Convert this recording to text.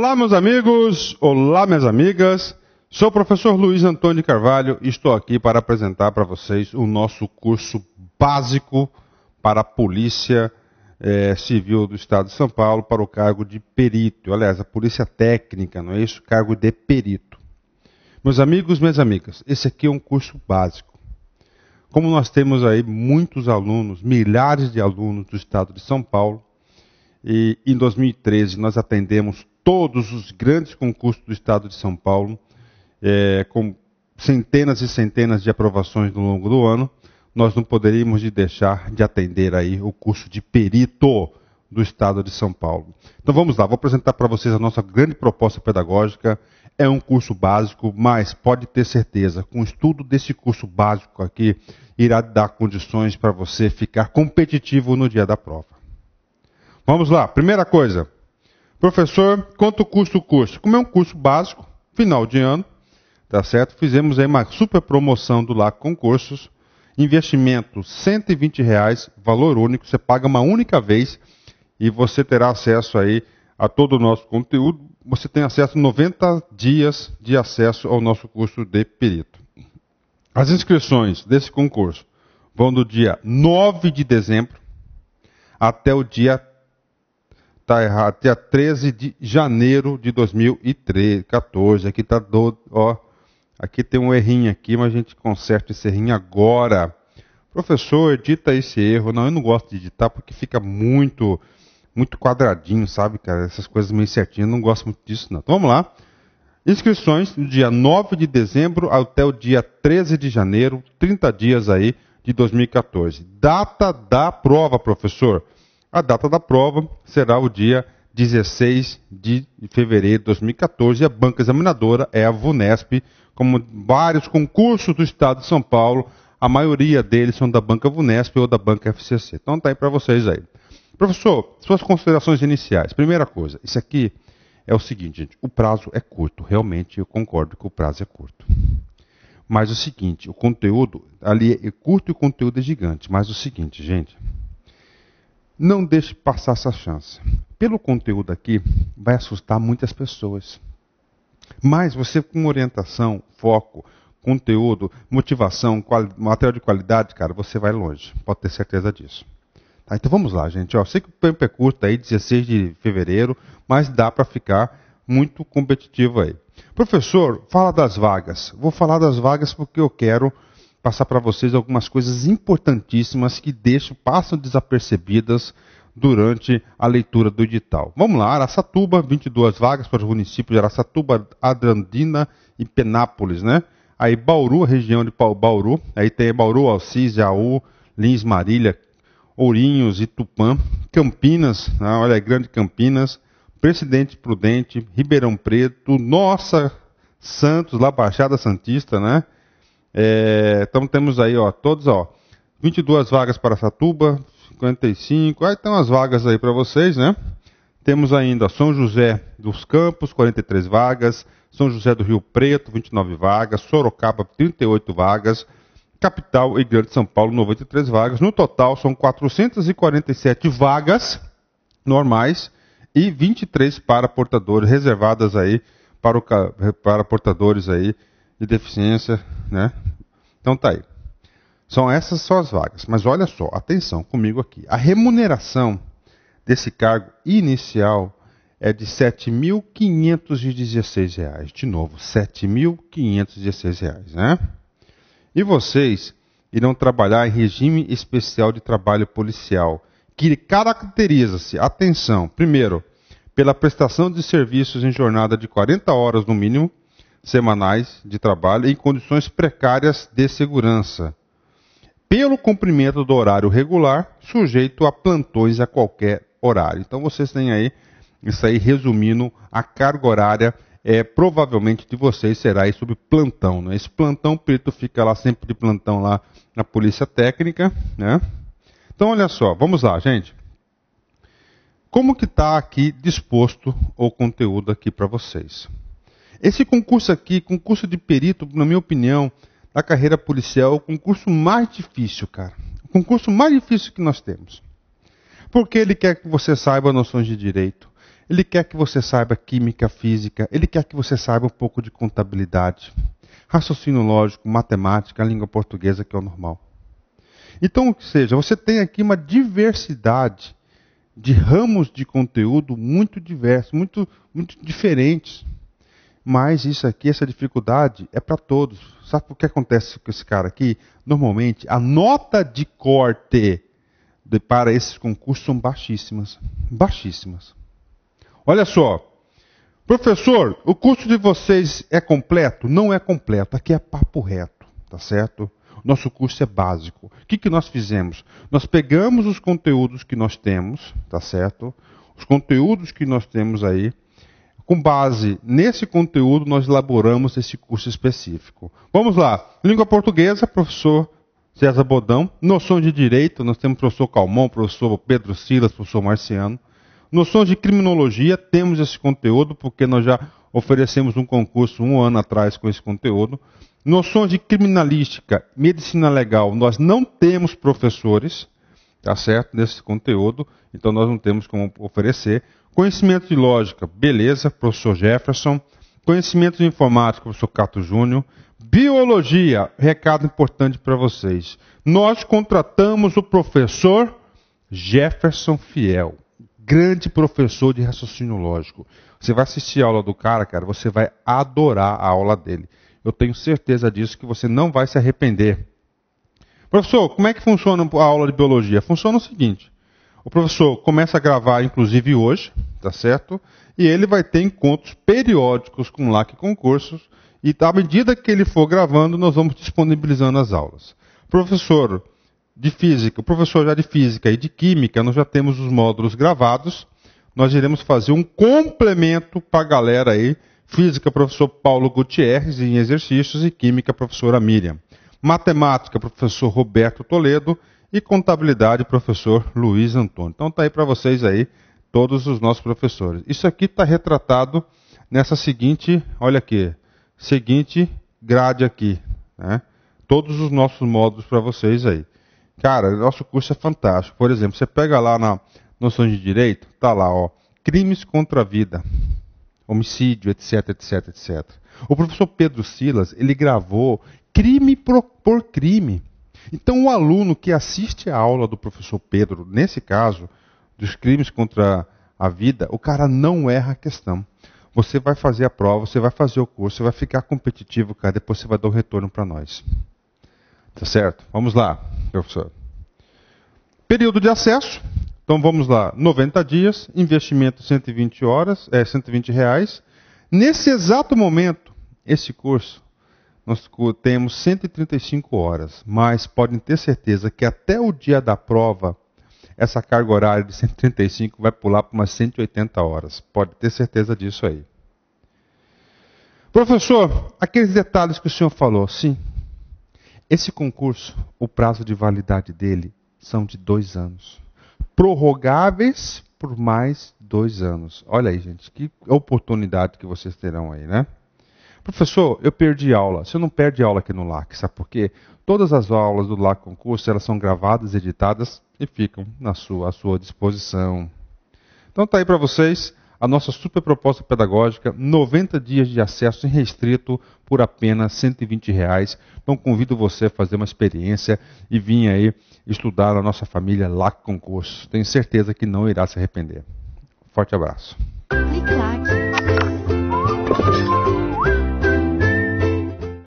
Olá, meus amigos, olá, minhas amigas. Sou o professor Luiz Antônio Carvalho e estou aqui para apresentar para vocês o nosso curso básico para a Polícia é, Civil do Estado de São Paulo para o cargo de perito. Aliás, a Polícia Técnica, não é isso? Cargo de perito. Meus amigos, minhas amigas, esse aqui é um curso básico. Como nós temos aí muitos alunos, milhares de alunos do Estado de São Paulo, e em 2013 nós atendemos todos os grandes concursos do Estado de São Paulo, é, com centenas e centenas de aprovações no longo do ano, nós não poderíamos deixar de atender aí o curso de perito do Estado de São Paulo. Então vamos lá, vou apresentar para vocês a nossa grande proposta pedagógica. É um curso básico, mas pode ter certeza, com o estudo desse curso básico aqui, irá dar condições para você ficar competitivo no dia da prova. Vamos lá, primeira coisa. Professor, quanto custa o curso? Como é um curso básico, final de ano, tá certo? Fizemos aí uma super promoção do LAC Concursos. Investimento 120 reais, valor único. Você paga uma única vez e você terá acesso aí a todo o nosso conteúdo. Você tem acesso a 90 dias de acesso ao nosso curso de perito. As inscrições desse concurso vão do dia 9 de dezembro até o dia Está errado. Dia 13 de janeiro de 2014. Aqui está do. Ó, aqui tem um errinho aqui, mas a gente conserta esse errinho agora. Professor, edita esse erro. Não, eu não gosto de editar porque fica muito muito quadradinho, sabe, cara? Essas coisas meio certinhas. Eu não gosto muito disso, não. Então, vamos lá. Inscrições do dia 9 de dezembro até o dia 13 de janeiro, 30 dias aí de 2014. Data da prova, professor. A data da prova será o dia 16 de fevereiro de 2014 e a banca examinadora é a VUNESP, como vários concursos do estado de São Paulo, a maioria deles são da banca VUNESP ou da banca FCC. Então tá aí para vocês aí. Professor, suas considerações iniciais. Primeira coisa, isso aqui é o seguinte, gente, o prazo é curto, realmente eu concordo que o prazo é curto. Mas é o seguinte, o conteúdo ali é curto e o conteúdo é gigante, mas é o seguinte, gente, não deixe passar essa chance. Pelo conteúdo aqui, vai assustar muitas pessoas. Mas você, com orientação, foco, conteúdo, motivação, material de qualidade, cara, você vai longe. Pode ter certeza disso. Tá, então vamos lá, gente. Ó, sei que o tempo é curto aí, 16 de fevereiro, mas dá para ficar muito competitivo aí. Professor, fala das vagas. Vou falar das vagas porque eu quero passar para vocês algumas coisas importantíssimas que deixam, passam desapercebidas durante a leitura do edital. Vamos lá, Araçatuba, 22 vagas para os municípios de Araçatuba, Adrandina e Penápolis, né? Aí Bauru, região de Bauru, aí tem Bauru, Alcis, Jaú, Lins, Marília, Ourinhos, e Tupã. Campinas, né? olha, é Grande Campinas, Presidente Prudente, Ribeirão Preto, nossa, Santos, lá Baixada Santista, né? É, então temos aí, ó, todos, ó, 22 vagas para Satuba, 55. Aí estão as vagas aí para vocês, né? Temos ainda São José dos Campos, 43 vagas. São José do Rio Preto, 29 vagas. Sorocaba, 38 vagas. Capital e Grande São Paulo, 93 vagas. No total, são 447 vagas normais e 23 para portadores, reservadas aí para, o, para portadores aí de deficiência, né? Então tá aí. São essas só as vagas. Mas olha só, atenção comigo aqui. A remuneração desse cargo inicial é de R$ 7.516. De novo, R$ 7.516, né? E vocês irão trabalhar em regime especial de trabalho policial, que caracteriza-se, atenção, primeiro, pela prestação de serviços em jornada de 40 horas no mínimo, semanais de trabalho em condições precárias de segurança, pelo cumprimento do horário regular, sujeito a plantões a qualquer horário. Então vocês têm aí, isso aí resumindo, a carga horária é, provavelmente de vocês será aí sobre plantão. Né? Esse plantão, Preto fica lá sempre de plantão lá na Polícia Técnica. Né? Então olha só, vamos lá, gente. Como que está aqui disposto o conteúdo aqui para vocês? Esse concurso aqui, concurso de perito, na minha opinião, da carreira policial, é o concurso mais difícil, cara. O concurso mais difícil que nós temos. Porque ele quer que você saiba noções de direito, ele quer que você saiba química, física, ele quer que você saiba um pouco de contabilidade, raciocínio lógico, matemática, língua portuguesa, que é o normal. Então, ou seja, você tem aqui uma diversidade de ramos de conteúdo muito diversos, muito, muito diferentes. Mas isso aqui, essa dificuldade é para todos. Sabe o que acontece com esse cara aqui? Normalmente, a nota de corte de, para esses concursos são baixíssimas. Baixíssimas. Olha só. Professor, o curso de vocês é completo? Não é completo. Aqui é papo reto, tá certo? Nosso curso é básico. O que, que nós fizemos? Nós pegamos os conteúdos que nós temos, tá certo? Os conteúdos que nós temos aí com base nesse conteúdo, nós elaboramos esse curso específico. Vamos lá. Língua portuguesa, professor César Bodão. Noção de direito, nós temos o professor Calmon, professor Pedro Silas, professor Marciano. Noção de criminologia, temos esse conteúdo, porque nós já oferecemos um concurso um ano atrás com esse conteúdo. Noções de criminalística, medicina legal, nós não temos professores tá certo? Nesse conteúdo, então nós não temos como oferecer. Conhecimento de lógica, beleza, professor Jefferson. Conhecimento de informática, professor Cato Júnior. Biologia, recado importante para vocês. Nós contratamos o professor Jefferson Fiel, grande professor de raciocínio lógico. Você vai assistir a aula do cara, cara, você vai adorar a aula dele. Eu tenho certeza disso que você não vai se arrepender. Professor, como é que funciona a aula de biologia? Funciona o seguinte: o professor começa a gravar, inclusive hoje, tá certo? E ele vai ter encontros periódicos com LAC concursos. E à medida que ele for gravando, nós vamos disponibilizando as aulas. Professor de física, professor já de física e de química, nós já temos os módulos gravados. Nós iremos fazer um complemento para a galera aí. Física, professor Paulo Gutierrez em exercícios e química, professora Miriam matemática, professor Roberto Toledo, e contabilidade, professor Luiz Antônio. Então tá aí para vocês aí todos os nossos professores. Isso aqui está retratado nessa seguinte, olha aqui, seguinte grade aqui, né? Todos os nossos módulos para vocês aí. Cara, nosso curso é fantástico. Por exemplo, você pega lá na noção de direito, tá lá, ó, crimes contra a vida, homicídio, etc, etc, etc. O professor Pedro Silas, ele gravou crime por crime. Então, o aluno que assiste a aula do professor Pedro, nesse caso, dos crimes contra a vida, o cara não erra a questão. Você vai fazer a prova, você vai fazer o curso, você vai ficar competitivo, cara, depois você vai dar o um retorno para nós. Tá certo? Vamos lá, professor. Período de acesso. Então vamos lá, 90 dias, investimento 120 horas, é 120 reais. Nesse exato momento, esse curso nós temos 135 horas, mas podem ter certeza que até o dia da prova, essa carga horária de 135 vai pular para umas 180 horas. Pode ter certeza disso aí. Professor, aqueles detalhes que o senhor falou, sim. Esse concurso, o prazo de validade dele são de dois anos. Prorrogáveis por mais dois anos. Olha aí, gente, que oportunidade que vocês terão aí, né? Professor, eu perdi aula. Você não perde aula aqui no LAC, sabe por quê? Todas as aulas do LAC Concurso, elas são gravadas, editadas e ficam na sua, à sua disposição. Então tá aí para vocês a nossa super proposta pedagógica, 90 dias de acesso restrito por apenas 120 reais. Então convido você a fazer uma experiência e vir aí estudar na nossa família LAC Concurso. Tenho certeza que não irá se arrepender. Forte abraço.